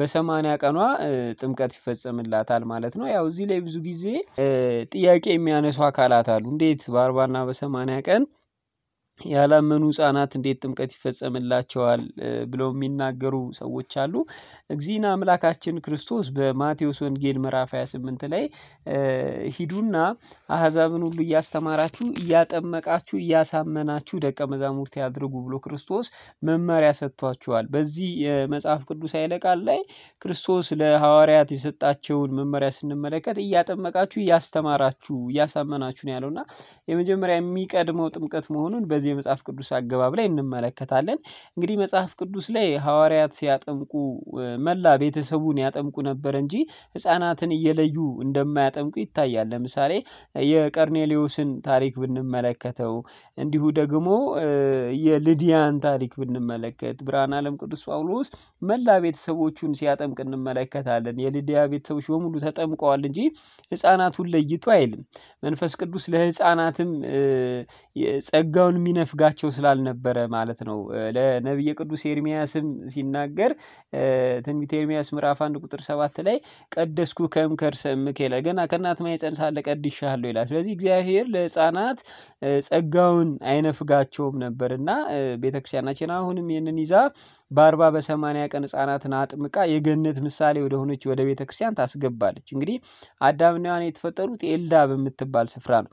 በሰማንያ ቀኗ ጥምቀት ይፈጸምላታል ማለት ነው። ያው እዚህ ላይ ብዙ ጊዜ ጥያቄ የሚያነሱ አካላት አሉ። እንዴት በአርባና በሰማንያ ቀን ያላመኑ ህጻናት እንዴት ጥምቀት ይፈጸምላቸዋል ብለው የሚናገሩ ሰዎች አሉ። እግዚእነ አምላካችን ክርስቶስ በማቴዎስ ወንጌል ምዕራፍ 28 ላይ ሂዱና አህዛብን ሁሉ እያስተማራችሁ እያጠመቃችሁ እያሳመናችሁ ደቀ መዛሙርት ያድርጉ ብሎ ክርስቶስ መመሪያ ሰጥቷችኋል። በዚህ መጽሐፍ ቅዱስ አይለቃል ቃል ላይ ክርስቶስ ለሐዋርያት የሰጣቸውን መመሪያ ስንመለከት እያጠመቃችሁ እያስተማራችሁ እያሳመናችሁ ነው ያለውና የመጀመሪያ የሚቀድመው ጥምቀት መሆኑን በዚህ የመጽሐፍ ቅዱስ አገባብ ላይ እንመለከታለን። እንግዲህ መጽሐፍ ቅዱስ ላይ ሐዋርያት ሲያጠምቁ መላ ቤተሰቡን ያጠምቁ ነበር እንጂ ሕፃናትን እየለዩ እንደማያጠምቁ ይታያል። ለምሳሌ የቀርኔሌዎስን ታሪክ ብንመለከተው እንዲሁ ደግሞ የልዲያን ታሪክ ብንመለከት ብርሃን አለም ቅዱስ ጳውሎስ መላ ቤተሰቦቹን ሲያጠምቅ እንመለከታለን። የልዲያ ቤተሰቦች በሙሉ ተጠምቀዋል እንጂ ህፃናቱን ለይቶ አይልም። መንፈስ ቅዱስ ለህፃናትም ጸጋውን የሚነፍጋቸው ስላልነበረ ማለት ነው። ለነቢየ ቅዱስ ኤርሚያስም ሲናገር ትንቢት ኤርሚያስ ምዕራፍ አንድ ቁጥር ሰባት ላይ ቀደስኩ ከም ከርሰ ምኬለ ገና ከእናት ማኅፀን ሳለ ቀድሻለሁ አድርጌዋለሁ ይላል። ስለዚህ እግዚአብሔር ለህፃናት ጸጋውን አይነፍጋቸውም ነበርና ቤተክርስቲያናችን አሁንም ይህንን ይዛ በአርባ በሰማንያ ቀን ህጻናትን አጥምቃ የገነት ምሳሌ ወደ ሆነች ወደ ቤተ ክርስቲያን ታስገባለች። እንግዲህ አዳምና ሔዋን የተፈጠሩት ኤልዳ በምትባል ስፍራ ነው።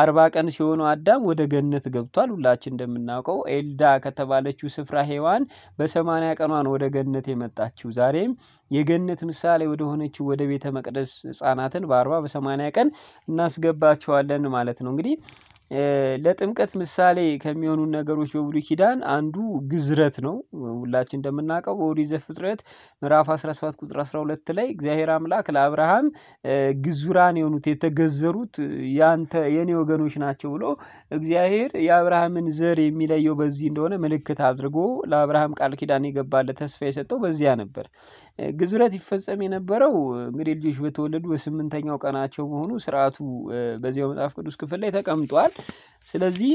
አርባ ቀን ሲሆኑ አዳም ወደ ገነት ገብቷል። ሁላችን እንደምናውቀው ኤልዳ ከተባለችው ስፍራ ሔዋን በሰማንያ ቀኗን ወደ ገነት የመጣችው ዛሬም የገነት ምሳሌ ወደ ሆነችው ወደ ቤተ መቅደስ ህጻናትን በአርባ በሰማንያ ቀን እናስገባቸዋለን ማለት ነው እንግዲህ ለጥምቀት ምሳሌ ከሚሆኑ ነገሮች በብሉይ ኪዳን አንዱ ግዝረት ነው። ሁላችን እንደምናውቀው በኦሪት ዘፍጥረት ምዕራፍ 17 ቁጥር 12 ላይ እግዚአብሔር አምላክ ለአብርሃም ግዙራን የሆኑት የተገዘሩት ያንተ የኔ ወገኖች ናቸው ብሎ እግዚአብሔር የአብርሃምን ዘር የሚለየው በዚህ እንደሆነ ምልክት አድርጎ ለአብርሃም ቃል ኪዳን የገባለት ተስፋ የሰጠው በዚያ ነበር። ግዝረት ይፈጸም የነበረው እንግዲህ ልጆች በተወለዱ በስምንተኛው ቀናቸው መሆኑ ስርዓቱ በዚያው መጽሐፍ ቅዱስ ክፍል ላይ ተቀምጧል። ስለዚህ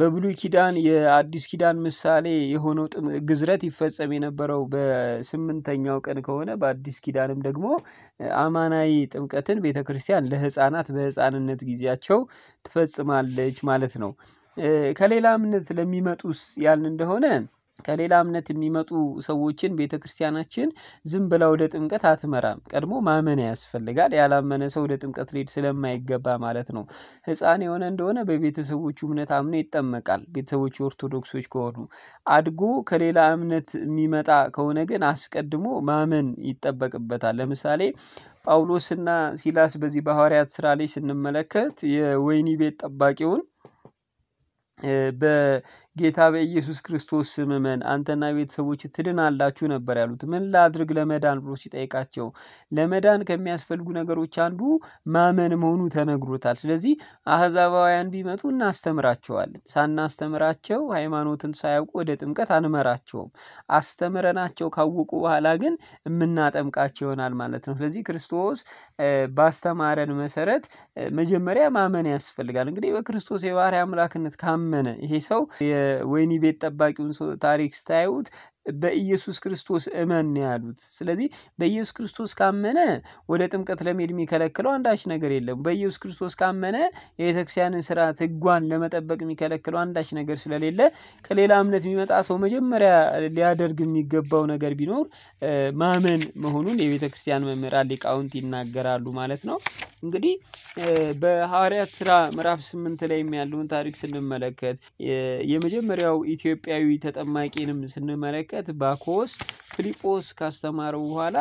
በብሉይ ኪዳን የአዲስ ኪዳን ምሳሌ የሆነው ግዝረት ይፈጸም የነበረው በስምንተኛው ቀን ከሆነ በአዲስ ኪዳንም ደግሞ አማናዊ ጥምቀትን ቤተ ክርስቲያን ለሕፃናት በሕፃንነት ጊዜያቸው ትፈጽማለች ማለት ነው። ከሌላ እምነት ለሚመጡስ ያልን እንደሆነ ከሌላ እምነት የሚመጡ ሰዎችን ቤተ ክርስቲያናችን ዝም ብላ ወደ ጥምቀት አትመራም። ቀድሞ ማመን ያስፈልጋል። ያላመነ ሰው ወደ ጥምቀት ሊሄድ ስለማይገባ ማለት ነው። ሕፃን የሆነ እንደሆነ በቤተሰቦቹ እምነት አምኖ ይጠመቃል። ቤተሰቦቹ ኦርቶዶክሶች ከሆኑ አድጎ ከሌላ እምነት የሚመጣ ከሆነ ግን አስቀድሞ ማመን ይጠበቅበታል። ለምሳሌ ጳውሎስና ሲላስ በዚህ በሐዋርያት ስራ ላይ ስንመለከት የወይኒ ቤት ጠባቂውን በ ጌታ በኢየሱስ ክርስቶስ ስም እመን አንተና ቤተሰቦች ትድናላችሁ ነበር ያሉት። ምን ላድርግ ለመዳን ብሎ ሲጠይቃቸው ለመዳን ከሚያስፈልጉ ነገሮች አንዱ ማመን መሆኑ ተነግሮታል። ስለዚህ አህዛባውያን ቢመጡ እናስተምራቸዋለን። ሳናስተምራቸው ሃይማኖትን ሳያውቁ ወደ ጥምቀት አንመራቸውም። አስተምረናቸው ካወቁ በኋላ ግን የምናጠምቃቸው ይሆናል ማለት ነው። ስለዚህ ክርስቶስ ባስተማረን መሰረት መጀመሪያ ማመን ያስፈልጋል። እንግዲህ በክርስቶስ የባህሪ አምላክነት ካመነ ይሄ ሰው ወይኒ ቤት ጠባቂውን ታሪክ ስታዩት በኢየሱስ ክርስቶስ እመን ያሉት። ስለዚህ በኢየሱስ ክርስቶስ ካመነ ወደ ጥምቀት ለመሄድ የሚከለክለው አንዳች ነገር የለም። በኢየሱስ ክርስቶስ ካመነ የቤተክርስቲያንን ስርዓት ሕጓን ለመጠበቅ የሚከለክለው አንዳች ነገር ስለሌለ ከሌላ እምነት የሚመጣ ሰው መጀመሪያ ሊያደርግ የሚገባው ነገር ቢኖር ማመን መሆኑን የቤተክርስቲያን መምህራን ሊቃውንት ይናገራሉ ማለት ነው። እንግዲህ በሐዋርያት ስራ ምዕራፍ ስምንት ላይም ያለውን ታሪክ ስንመለከት የመጀመሪያው ኢትዮጵያዊ ተጠማቂንም ስንመለከት ባኮስ ፊሊጶስ ካስተማረው በኋላ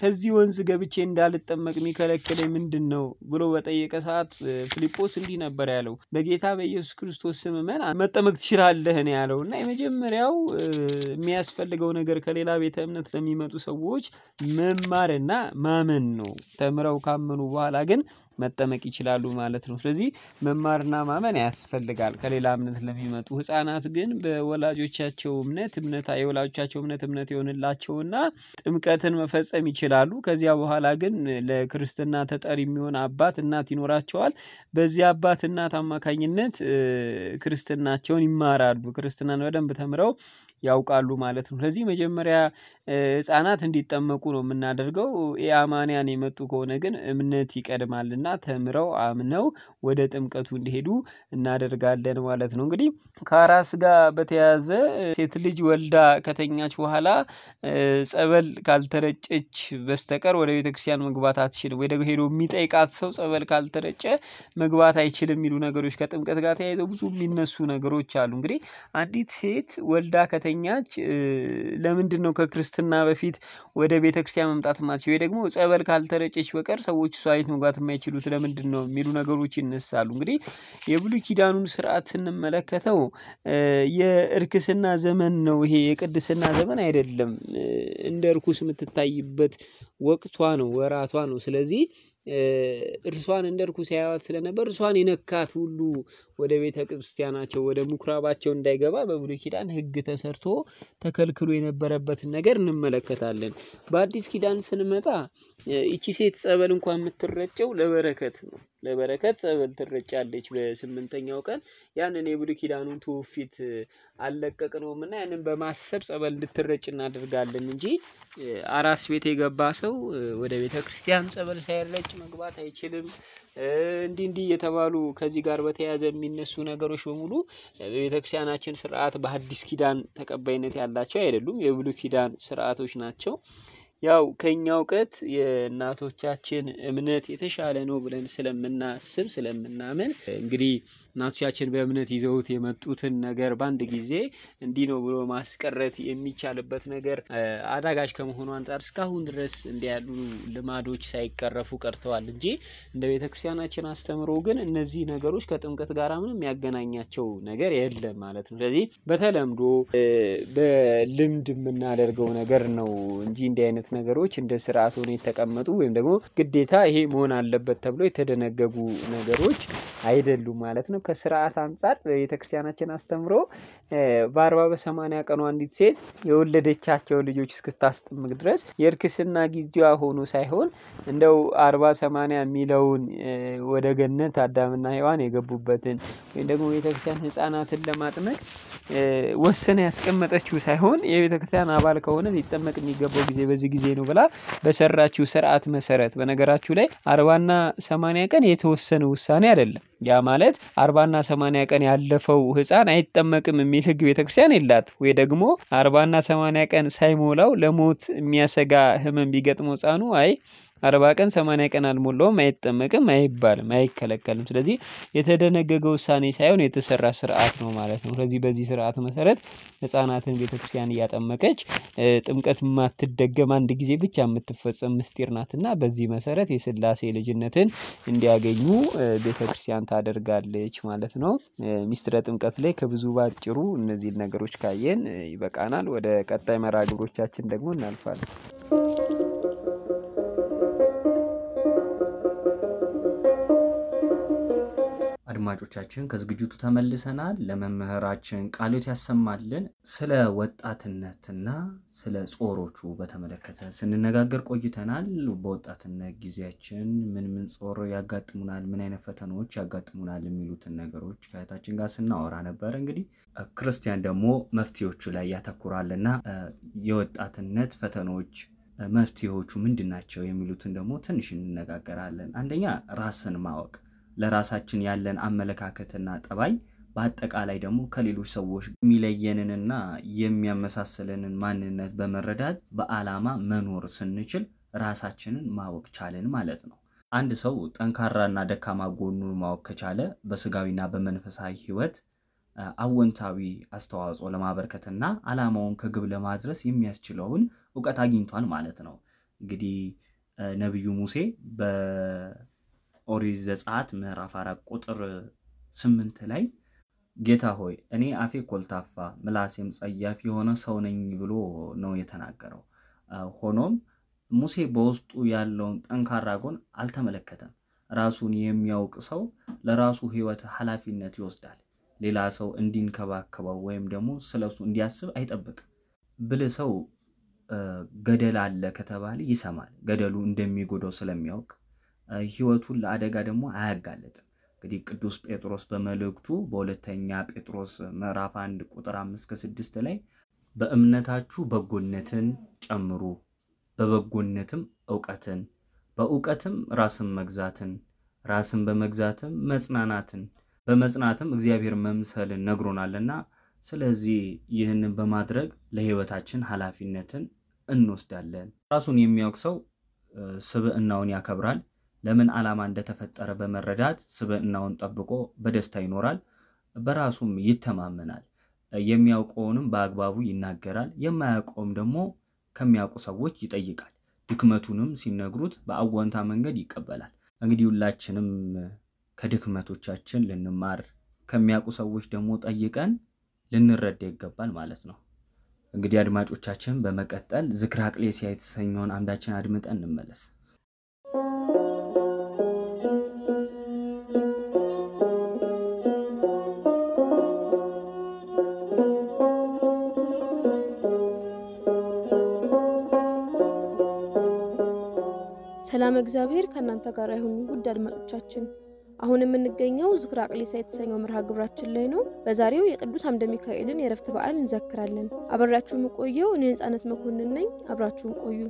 ከዚህ ወንዝ ገብቼ እንዳልጠመቅ የሚከለክለኝ ምንድን ነው ብሎ በጠየቀ ሰዓት ፊሊጶስ እንዲህ ነበር ያለው፣ በጌታ በኢየሱስ ክርስቶስ ስም እመን መጠመቅ ትችላለህ ነው ያለው እና የመጀመሪያው የሚያስፈልገው ነገር ከሌላ ቤተ እምነት ለሚመጡ ሰዎች መማርና ማመን ነው። ተምረው ካመኑ በኋላ ግን መጠመቅ ይችላሉ ማለት ነው። ስለዚህ መማርና ማመን ያስፈልጋል። ከሌላ እምነት ለሚመጡ ህጻናት ግን በወላጆቻቸው እምነት እምነት የወላጆቻቸው እምነት እምነት የሆንላቸውና ጥምቀትን መፈጸም ይችላሉ። ከዚያ በኋላ ግን ለክርስትና ተጠሪ የሚሆን አባት እናት ይኖራቸዋል። በዚህ አባት እናት አማካኝነት ክርስትናቸውን ይማራሉ። ክርስትናን በደንብ ተምረው ያውቃሉ ማለት ነው። ስለዚህ መጀመሪያ ህጻናት እንዲጠመቁ ነው የምናደርገው። የአማንያን የመጡ ከሆነ ግን እምነት ይቀድማልና ተምረው አምነው ወደ ጥምቀቱ እንዲሄዱ እናደርጋለን ማለት ነው። እንግዲህ ከአራስ ጋር በተያያዘ ሴት ልጅ ወልዳ ከተኛች በኋላ ጸበል ካልተረጨች በስተቀር ወደ ቤተ ክርስቲያን መግባት አትችልም። ወይ ደግሞ ሄዶ የሚጠይቃት ሰው ጸበል ካልተረጨ መግባት አይችልም የሚሉ ነገሮች ከጥምቀት ጋር ተያይዘው ብዙ የሚነሱ ነገሮች አሉ። እንግዲህ አንዲት ሴት ወልዳ ከተኛች ለምንድን ነው ከክርስት ከክርስትና በፊት ወደ ቤተ ክርስቲያን መምጣት ማትችል ወይ ደግሞ ጸበል ካልተረጨች በቀር ሰዎች እሷ አይነት መግባት የማይችሉ ስለምንድን ነው የሚሉ ነገሮች ይነሳሉ። እንግዲህ የብሉይ ኪዳኑን ስርዓት ስንመለከተው የእርክስና ዘመን ነው ይሄ የቅድስና ዘመን አይደለም። እንደ እርኩስ የምትታይበት ወቅቷ ነው፣ ወራቷ ነው። ስለዚህ እርሷን እንደ እርኩስ ያዩዋት ስለነበር እርሷን የነካት ሁሉ ወደ ቤተ ክርስቲያናቸው ወደ ምኩራባቸው እንዳይገባ በብሉይ ኪዳን ሕግ ተሰርቶ ተከልክሎ የነበረበትን ነገር እንመለከታለን። በአዲስ ኪዳን ስንመጣ ይቺ ሴት ጸበል እንኳን የምትረጨው ለበረከት ነው። ለበረከት ጸበል ትረጫለች በስምንተኛው ቀን። ያንን የብሉይ ኪዳኑን ትውፊት አልለቀቅ ነውም እና ያንን በማሰብ ጸበል እንድትረጭ እናደርጋለን እንጂ አራስ ቤት የገባ ሰው ወደ ቤተ ክርስቲያን ጸበል ሳይረጭ መግባት አይችልም። እንዲህ እንዲህ የተባሉ ከዚህ ጋር በተያያዘ የሚነሱ ነገሮች በሙሉ በቤተክርስቲያናችን ስርዓት በሐዲስ ኪዳን ተቀባይነት ያላቸው አይደሉም። የብሉይ ኪዳን ስርዓቶች ናቸው። ያው ከኛ እውቀት የእናቶቻችን እምነት የተሻለ ነው ብለን ስለምናስብ ስለምናምን እንግዲህ እናቶቻችን በእምነት ይዘውት የመጡትን ነገር በአንድ ጊዜ እንዲህ ነው ብሎ ማስቀረት የሚቻልበት ነገር አዳጋች ከመሆኑ አንጻር እስካሁን ድረስ እንዲህ ያሉ ልማዶች ሳይቀረፉ ቀርተዋል እንጂ እንደ ቤተ ክርስቲያናችን አስተምሮ ግን እነዚህ ነገሮች ከጥምቀት ጋር ምንም ያገናኛቸው ነገር የለም ማለት ነው። ስለዚህ በተለምዶ በልምድ የምናደርገው ነገር ነው እንጂ እንዲህ አይነት ነገሮች እንደ ስርዓት ሆነ የተቀመጡ ወይም ደግሞ ግዴታ ይሄ መሆን አለበት ተብሎ የተደነገጉ ነገሮች አይደሉም ማለት ነው። ነው ከስርዓት አንጻር በቤተክርስቲያናችን አስተምሮ በአርባ በሰማኒያ ቀኑ አንዲት ሴት የወለደቻቸው ልጆች እስክታስጠምቅ ድረስ የእርክስና ጊዜዋ ሆኖ ሳይሆን እንደው አርባ ሰማኒያ የሚለውን ወደ ገነት አዳምና ሔዋን የገቡበትን ወይም ደግሞ ቤተክርስቲያን ህጻናትን ለማጥመቅ ወሰነ ያስቀመጠችው ሳይሆን የቤተክርስቲያን አባል ከሆነ ሊጠመቅ የሚገባው ጊዜ በዚህ ጊዜ ነው ብላ በሰራችው ስርዓት መሰረት በነገራችሁ ላይ አርባና ሰማኒያ ቀን የተወሰነ ውሳኔ አይደለም። ያ ማለት አርባና ሰማኒያ ቀን ያለፈው ህፃን አይጠመቅም የሚል ህግ ቤተክርስቲያን የላት ወይ ደግሞ አርባና ሰማኒያ ቀን ሳይሞላው ለሞት የሚያሰጋ ህመም ቢገጥመው ህፃኑ አይ አርባ ቀን ሰማንያ ቀን አልሞላውም አይጠመቅም፣ አይባልም፣ አይከለከልም። ስለዚህ የተደነገገ ውሳኔ ሳይሆን የተሰራ ስርዓት ነው ማለት ነው። ስለዚህ በዚህ ስርዓት መሰረት ህጻናትን ቤተክርስቲያን እያጠመቀች ጥምቀት የማትደገም አንድ ጊዜ ብቻ የምትፈጸም ምስጢር ናትና በዚህ መሰረት የስላሴ ልጅነትን እንዲያገኙ ቤተክርስቲያን ታደርጋለች ማለት ነው። ሚስጥረ ጥምቀት ላይ ከብዙ ባጭሩ እነዚህን ነገሮች ካየን ይበቃናል። ወደ ቀጣይ መርሃ ግብሮቻችን ደግሞ እናልፋለን። አድማጮቻችን ከዝግጅቱ ተመልሰናል። ለመምህራችን ቃሎት ያሰማልን። ስለ ወጣትነትና ስለ ጾሮቹ በተመለከተ ስንነጋገር ቆይተናል። በወጣትነት ጊዜያችን ምን ምን ጾር ያጋጥሙናል፣ ምን አይነት ፈተናዎች ያጋጥሙናል የሚሉትን ነገሮች ከእህታችን ጋር ስናወራ ነበር። እንግዲህ ክርስቲያን ደግሞ መፍትሄዎቹ ላይ ያተኩራል እና የወጣትነት ፈተናዎች መፍትሄዎቹ ምንድን ናቸው የሚሉትን ደግሞ ትንሽ እንነጋገራለን። አንደኛ ራስን ማወቅ ለራሳችን ያለን አመለካከትና ጠባይ በአጠቃላይ ደግሞ ከሌሎች ሰዎች የሚለየንንና የሚያመሳስለንን ማንነት በመረዳት በዓላማ መኖር ስንችል ራሳችንን ማወቅ ቻልን ማለት ነው። አንድ ሰው ጠንካራና ደካማ ጎኑን ማወቅ ከቻለ በስጋዊና በመንፈሳዊ ሕይወት አወንታዊ አስተዋጽኦ ለማበርከትና ዓላማውን ከግብ ለማድረስ የሚያስችለውን እውቀት አግኝቷል ማለት ነው። እንግዲህ ነቢዩ ሙሴ ኦሪት ዘጸአት ምዕራፍ አራት ቁጥር ስምንት ላይ ጌታ ሆይ እኔ አፌ ኮልታፋ ምላሴም ጸያፍ የሆነ ሰው ነኝ ብሎ ነው የተናገረው። ሆኖም ሙሴ በውስጡ ያለውን ጠንካራ ጎን አልተመለከተም። ራሱን የሚያውቅ ሰው ለራሱ ሕይወት ኃላፊነት ይወስዳል። ሌላ ሰው እንዲንከባከበው ወይም ደግሞ ስለሱ እንዲያስብ አይጠብቅም። ብልህ ሰው ገደል አለ ከተባለ ይሰማል። ገደሉ እንደሚጎዳው ስለሚያውቅ ህይወቱን ለአደጋ ደግሞ አያጋለጥም። እንግዲህ ቅዱስ ጴጥሮስ በመልእክቱ በሁለተኛ ጴጥሮስ ምዕራፍ አንድ ቁጥር አምስት ከስድስት ላይ በእምነታችሁ በጎነትን ጨምሩ፣ በበጎነትም እውቀትን፣ በእውቀትም ራስን መግዛትን፣ ራስን በመግዛትም መጽናናትን፣ በመጽናትም እግዚአብሔር መምሰልን ነግሮናልና ስለዚህ ይህንን በማድረግ ለህይወታችን ኃላፊነትን እንወስዳለን። ራሱን የሚያውቅ ሰው ስብዕናውን ያከብራል። ለምን ዓላማ እንደተፈጠረ በመረዳት ስብዕናውን ጠብቆ በደስታ ይኖራል። በራሱም ይተማመናል። የሚያውቀውንም በአግባቡ ይናገራል። የማያውቀውም ደግሞ ከሚያውቁ ሰዎች ይጠይቃል። ድክመቱንም ሲነግሩት በአዎንታ መንገድ ይቀበላል። እንግዲህ ሁላችንም ከድክመቶቻችን ልንማር ከሚያውቁ ሰዎች ደግሞ ጠይቀን ልንረዳ ይገባል ማለት ነው። እንግዲህ አድማጮቻችን፣ በመቀጠል ዝክረ አቅሌሲያ የተሰኘውን አምዳችን አድምጠን እንመለስ። እግዚአብሔር ከእናንተ ጋር ይሁን። ውድ አድማጮቻችን አሁን የምንገኘው ዝክረ አቅሊሳ የተሰኘው መርሃ ግብራችን ላይ ነው። በዛሬው የቅዱስ አምደ ሚካኤልን የረፍት በዓል እንዘክራለን። አብሬያችሁ የምቆየው እኔ ነጻነት መኮንን ነኝ። አብራችሁን ቆዩ።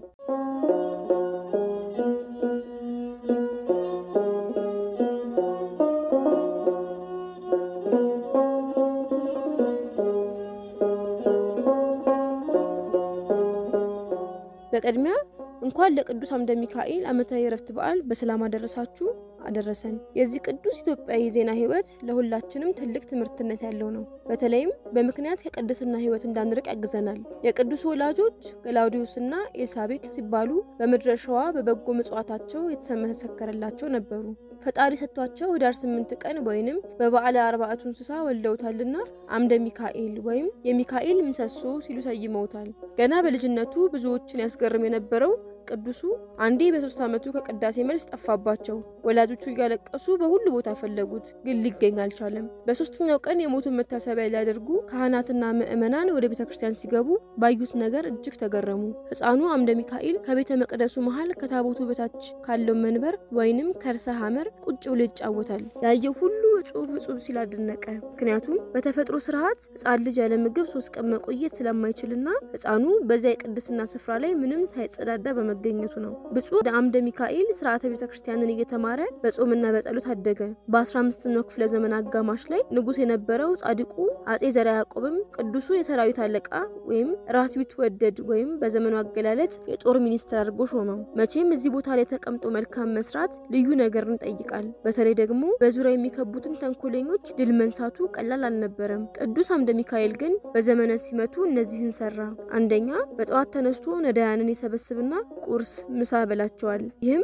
እንኳን ለቅዱስ አምደ ሚካኤል ዓመታዊ የረፍት በዓል በሰላም አደረሳችሁ አደረሰን። የዚህ ቅዱስ ኢትዮጵያዊ ዜና ህይወት ለሁላችንም ትልቅ ትምህርትነት ያለው ነው። በተለይም በምክንያት ከቅድስና ህይወት እንዳንርቅ ያግዘናል። የቅዱስ ወላጆች ገላውዲዮስና ኤልሳቤጥ ሲባሉ በምድረ ሸዋ በበጎ ምጽዋታቸው የተመሰከረላቸው ነበሩ። ፈጣሪ ሰጥቷቸው ህዳር ስምንት ቀን ወይንም በበዓለ አርባዕቱ እንስሳ ወልደውታልና አምደ ሚካኤል ወይም የሚካኤል ምሰሶ ሲሉ ሰይመውታል። ገና በልጅነቱ ብዙዎችን ያስገርም የነበረው ቅዱሱ አንዴ በሶስት ዓመቱ ከቅዳሴ መልስ ጠፋባቸው። ወላጆቹ እያለቀሱ በሁሉ ቦታ ፈለጉት፣ ግን ሊገኝ አልቻለም። በሶስተኛው ቀን የሞቱን መታሰቢያ ሊያደርጉ ካህናትና ምዕመናን ወደ ቤተ ክርስቲያን ሲገቡ ባዩት ነገር እጅግ ተገረሙ። ሕፃኑ አምደ ሚካኤል ከቤተ መቅደሱ መሃል ከታቦቱ በታች ካለው መንበር ወይንም ከርሰ ሐመር ቁጭ ብሎ ይጫወታል። ያየው ሁሉ እጹብ እጹብ ሲል አደነቀ። ምክንያቱም በተፈጥሮ ስርዓት ሕፃን ልጅ ያለ ምግብ ሶስት ቀን መቆየት ስለማይችልና ሕፃኑ በዚያ የቅድስና ስፍራ ላይ ምንም ሳይጸዳዳ በመ መገኘቱ ነው። ብፁዕ አምደ ሚካኤል ስርዓተ ቤተ ክርስቲያንን እየተማረ በጾምና በጸሎት አደገ። በ15ኛው ክፍለ ዘመን አጋማሽ ላይ ንጉሥ የነበረው ጻድቁ አጼ ዘርዓ ያዕቆብም ቅዱሱን የሰራዊት አለቃ ወይም ራስ ቢትወደድ ወይም በዘመኑ አገላለጽ የጦር ሚኒስትር አድርጎ ሾመው። መቼም እዚህ ቦታ ላይ ተቀምጦ መልካም መስራት ልዩ ነገርን ይጠይቃል። በተለይ ደግሞ በዙሪያ የሚከቡትን ተንኮለኞች ድል መንሳቱ ቀላል አልነበረም። ቅዱስ አምደ ሚካኤል ግን በዘመነ ሲመቱ እነዚህን ሰራ። አንደኛ በጠዋት ተነስቶ ነዳያንን ይሰበስብና ቁርስ፣ ምሳ በላቸዋል ይህም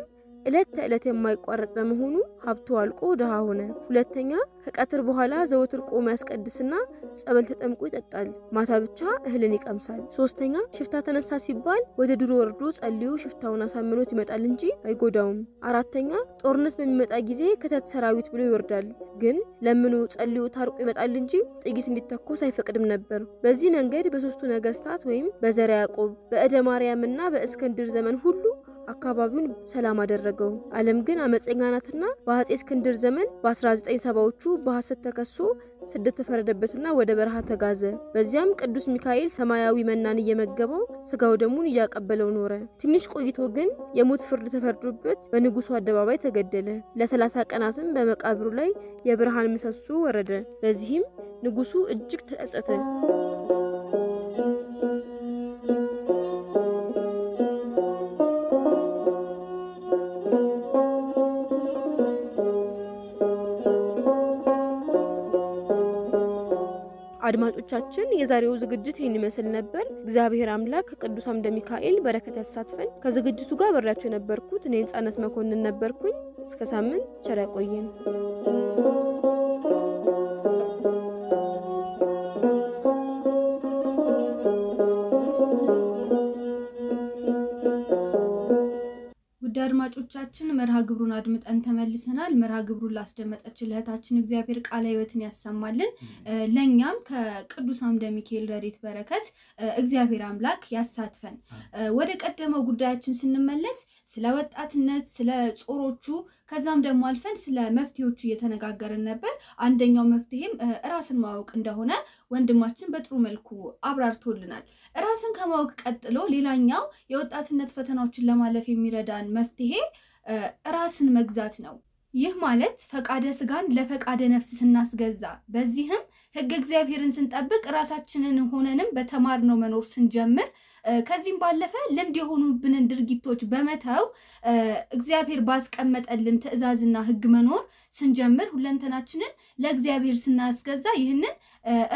ዕለት ተዕለት የማይቋረጥ በመሆኑ ሀብቱ አልቆ ድሃ ሆነ። ሁለተኛ ከቀትር በኋላ ዘወትር ቆሞ ያስቀድስና ጸበል ተጠምቆ ይጠጣል። ማታ ብቻ እህልን ይቀምሳል። ሶስተኛ ሽፍታ ተነሳ ሲባል ወደ ድሮ ወርዶ ጸልዮ ሽፍታውን አሳምኖት ይመጣል እንጂ አይጎዳውም። አራተኛ ጦርነት በሚመጣ ጊዜ ከተት ሰራዊት ብሎ ይወርዳል። ግን ለምኖ ጸልዮ ታርቆ ይመጣል እንጂ ጥይት እንዲተኮስ አይፈቅድም ነበር። በዚህ መንገድ በሶስቱ ነገስታት ወይም በዘረ ያዕቆብ በእደ ማርያምና ዘመን ሁሉ አካባቢውን ሰላም አደረገው። ዓለም ግን አመፀኛ ናትና በአጼ እስክንድር ዘመን በ1970ዎቹ በሐሰት ተከሶ ስደት ተፈረደበትና ወደ በረሃ ተጋዘ። በዚያም ቅዱስ ሚካኤል ሰማያዊ መናን እየመገበው ስጋው ደሙን እያቀበለው ኖረ። ትንሽ ቆይቶ ግን የሞት ፍርድ ተፈርዶበት በንጉሱ አደባባይ ተገደለ። ለ30 ቀናትም በመቃብሩ ላይ የብርሃን ምሰሶ ወረደ። በዚህም ንጉሱ እጅግ ተጸጸተ። አድማጮቻችን፣ የዛሬው ዝግጅት ይህን ይመስል ነበር። እግዚአብሔር አምላክ ቅዱስ አምደ ሚካኤል በረከት ያሳትፈን። ከዝግጅቱ ጋር በሬያችሁ የነበርኩት እኔ ህጻነት መኮንን ነበርኩኝ። እስከ ሳምንት ቸር ያቆየን። አድማጮቻችን መርሃ ግብሩን አድምጠን ተመልሰናል። መርሃ ግብሩን ላስደመጠች ለእህታችን እግዚአብሔር ቃለ ሕይወትን ያሰማልን። ለእኛም ከቅዱስ አምደ ሚካኤል ረድኤት በረከት እግዚአብሔር አምላክ ያሳትፈን። ወደ ቀደመው ጉዳያችን ስንመለስ ስለ ወጣትነት፣ ስለ ጾሮቹ ከዛም ደግሞ አልፈን ስለ መፍትሄዎቹ እየተነጋገርን ነበር። አንደኛው መፍትሄም ራስን ማወቅ እንደሆነ ወንድማችን በጥሩ መልኩ አብራርቶልናል። ራስን ከማወቅ ቀጥሎ ሌላኛው የወጣትነት ፈተናዎችን ለማለፍ የሚረዳን መፍትሄ ራስን መግዛት ነው። ይህ ማለት ፈቃደ ስጋን ለፈቃደ ነፍስ ስናስገዛ፣ በዚህም ህግ እግዚአብሔርን ስንጠብቅ ራሳችንን ሆነንም በተማርነው መኖር ስንጀምር ከዚህም ባለፈ ልምድ የሆኑብንን ድርጊቶች በመተው እግዚአብሔር ባስቀመጠልን ትዕዛዝና ሕግ መኖር ስንጀምር ሁለንተናችንን ለእግዚአብሔር ስናስገዛ ይህንን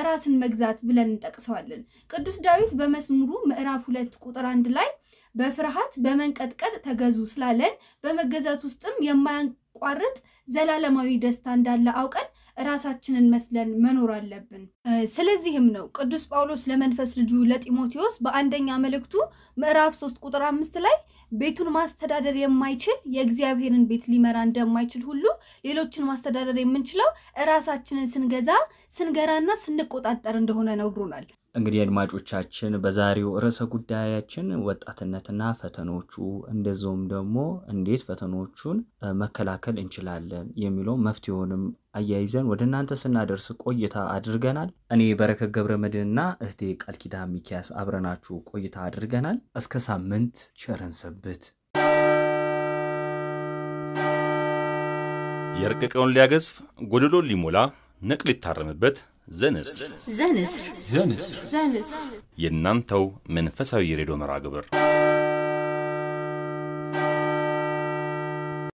ራስን መግዛት ብለን እንጠቅሰዋለን። ቅዱስ ዳዊት በመዝሙሩ ምዕራፍ ሁለት ቁጥር አንድ ላይ በፍርሃት በመንቀጥቀጥ ተገዙ ስላለን በመገዛት ውስጥም የማያቋርጥ ዘላለማዊ ደስታ እንዳለ አውቀን ራሳችንን መስለን መኖር አለብን። ስለዚህም ነው ቅዱስ ጳውሎስ ለመንፈስ ልጁ ለጢሞቴዎስ በአንደኛ መልእክቱ ምዕራፍ 3 ቁጥር አምስት ላይ ቤቱን ማስተዳደር የማይችል የእግዚአብሔርን ቤት ሊመራ እንደማይችል ሁሉ ሌሎችን ማስተዳደር የምንችለው እራሳችንን ስንገዛ ስንገራና ስንቆጣጠር እንደሆነ ነግሮናል። እንግዲህ አድማጮቻችን በዛሬው ርዕሰ ጉዳያችን ወጣትነትና ፈተኖቹ እንደዚሁም ደግሞ እንዴት ፈተኖቹን መከላከል እንችላለን የሚለው መፍትሄውንም አያይዘን ወደ እናንተ ስናደርስ ቆይታ አድርገናል። እኔ በረከት ገብረ መድህንና እህቴ ቃልኪዳ ሚኪያስ አብረናችሁ ቆይታ አድርገናል። እስከ ሳምንት ቸረን ሰንብት። ሊያገዝፍ ጎደሎን ሊሞላ ነቅ ሊታረምበት ዘንስር ዘንስር ዘንስር ዘንስር የእናንተው መንፈሳዊ የሬዲዮ መርሃ ግብር